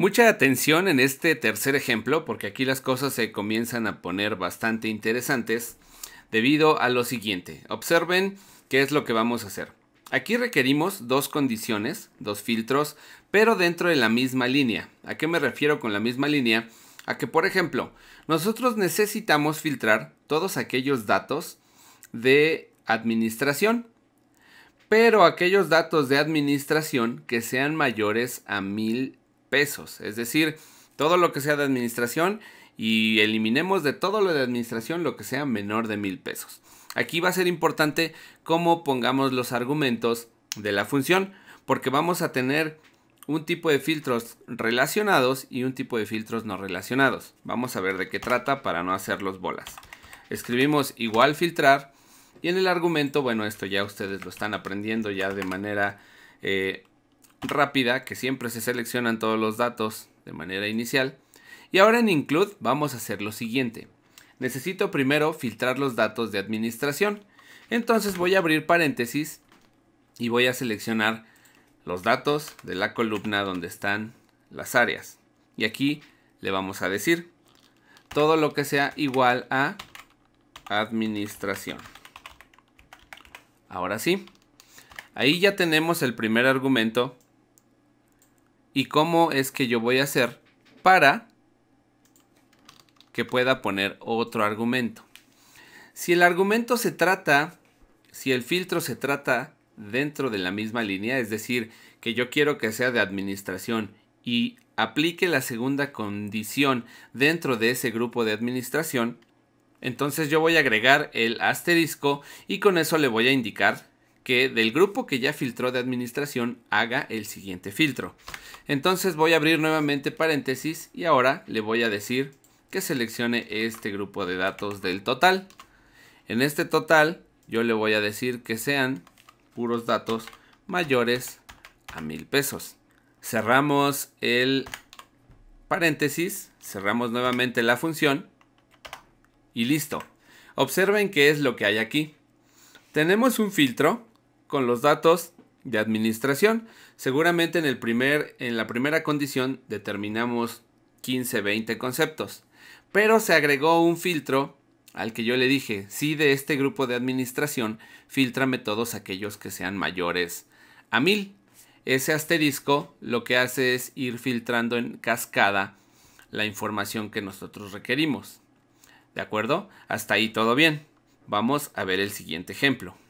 Mucha atención en este tercer ejemplo, porque aquí las cosas se comienzan a poner bastante interesantes debido a lo siguiente. Observen qué es lo que vamos a hacer. Aquí requerimos dos condiciones, dos filtros, pero dentro de la misma línea. ¿A qué me refiero con la misma línea? A que, por ejemplo, nosotros necesitamos filtrar todos aquellos datos de administración, pero aquellos datos de administración que sean mayores a 1000 pesos. Es decir, todo lo que sea de administración y eliminemos de todo lo de administración lo que sea menor de mil pesos. Aquí va a ser importante cómo pongamos los argumentos de la función, porque vamos a tener un tipo de filtros relacionados y un tipo de filtros no relacionados. Vamos a ver de qué trata para no hacerlos bolas. Escribimos igual filtrar y en el argumento, bueno, esto ya ustedes lo están aprendiendo ya de manera eh, rápida que siempre se seleccionan todos los datos de manera inicial. Y ahora en include vamos a hacer lo siguiente. Necesito primero filtrar los datos de administración. Entonces voy a abrir paréntesis y voy a seleccionar los datos de la columna donde están las áreas. Y aquí le vamos a decir todo lo que sea igual a administración. Ahora sí, ahí ya tenemos el primer argumento y cómo es que yo voy a hacer para que pueda poner otro argumento. Si el argumento se trata, si el filtro se trata dentro de la misma línea, es decir, que yo quiero que sea de administración y aplique la segunda condición dentro de ese grupo de administración, entonces yo voy a agregar el asterisco y con eso le voy a indicar que del grupo que ya filtró de administración haga el siguiente filtro. Entonces voy a abrir nuevamente paréntesis y ahora le voy a decir que seleccione este grupo de datos del total. En este total yo le voy a decir que sean puros datos mayores a mil pesos. Cerramos el paréntesis, cerramos nuevamente la función y listo. Observen qué es lo que hay aquí. Tenemos un filtro con los datos de administración. Seguramente en, el primer, en la primera condición determinamos 15-20 conceptos, pero se agregó un filtro al que yo le dije, sí de este grupo de administración, filtrame todos aquellos que sean mayores a 1000. Ese asterisco lo que hace es ir filtrando en cascada la información que nosotros requerimos. ¿De acuerdo? Hasta ahí todo bien. Vamos a ver el siguiente ejemplo.